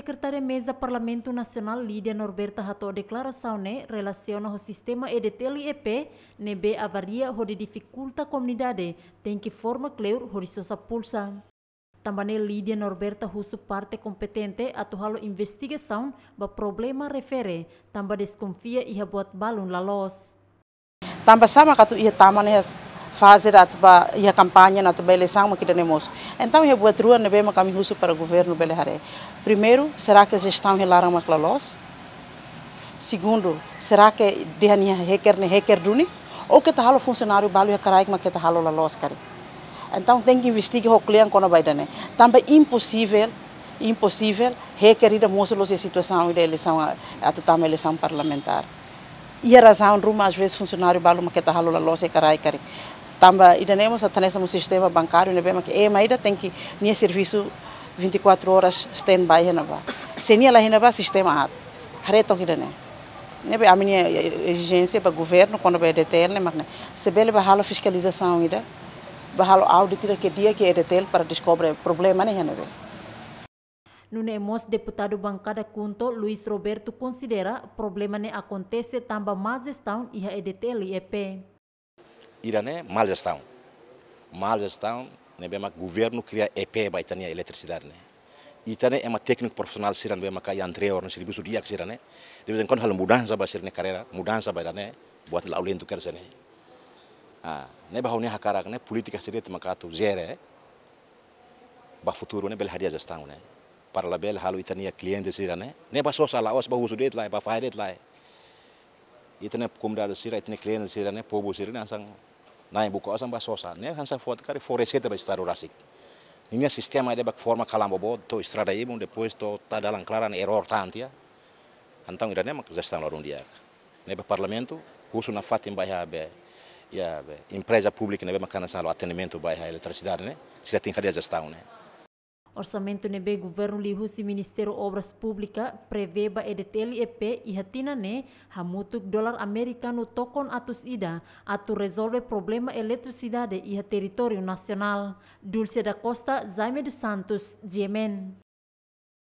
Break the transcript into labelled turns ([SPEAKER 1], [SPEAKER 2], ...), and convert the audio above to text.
[SPEAKER 1] secretária mesa Parlamento Nacional Lídia Norberta hato a declaração né relaciona o sistema EDTLEP nebe avaria ho dificulta a comunidade tem que forma cleur horizontal pulsa. Tambane Lídia Norberta husu parte competente atuhalo halo investigação ba problema refere tambah desconfia ia buat balun lalos.
[SPEAKER 2] Tambah sama katu ia tamane. fazer a tuba e a campanha na tuba eleição que temos então eu vou trua nebe uma caminho para o governo belharé primeiro será que a gestão relaram uma clalos segundo será que de a dehania requer ne requer duni ou que tal tá o funcionário a carai mas que tahalo tá la los cari então tem que investigar o cliente quando vai dane também impossível impossível requerida mostrar a situação da eleição a total eleição parlamentar e a razão rumo às vezes funcionário balu mas que tahalo tá la los cari cari Tamba, ainda temos até um sistema bancário, né, que é, mas ainda tem que nem serviço 24 horas stand-by, né, Se nem lá, o né, sistema há. Reto né, né bem A minha exigência para o governo, quando vai deter, né, mas se bem barrar a fiscalização ainda, barrar o audit que dia que é deter para descobrir problema, né, né,
[SPEAKER 1] no deputado bancada Cunto, Luiz Roberto considera problema ne acontece tamba mais estão e a EDTL EP.
[SPEAKER 3] Irané mal gestão. Mal gestão, né, bem, o governo cria EP para ter eletricidade, né. Itane é uma técnico profissional siran bem cai maka anterior no serviço dia que siran né. De vez em quando hal mudança para siran carreira, mudança para né, buat la ulen quer kerja né. Ah, né bahone hakarak né política siran maka tu zere, ba futuro né bel hadia gestão né. Para la bel halu itania cliente siran né. Ne ba sosa la os ba husudet la ba faidet la. Itane kumda siran itane cliente siran né pobo siran ansang na yang buka ba sosa ne hansa kan fuat kare forese te ba estado rasik Ini sistema ada ba forma kalambo bo to estrada ibu to ta dalam klaran error tantia ya. antang idane mak zastan lorun dia ne ba parlamento husu na fatim ba ya be ya be empresa pública ne ba makana salo atendimento ba ya eletricidade ne sila tinha dia zastan ne
[SPEAKER 1] Orçamento nebe governo husi Ministério Obras Públicas preveba EP e ihatina ne hamutuk dolar Amerikano tokon atus ida atu resolve problema eletricidade e território nasional Dulce da Costa, Jaime dos Santos, Jemen.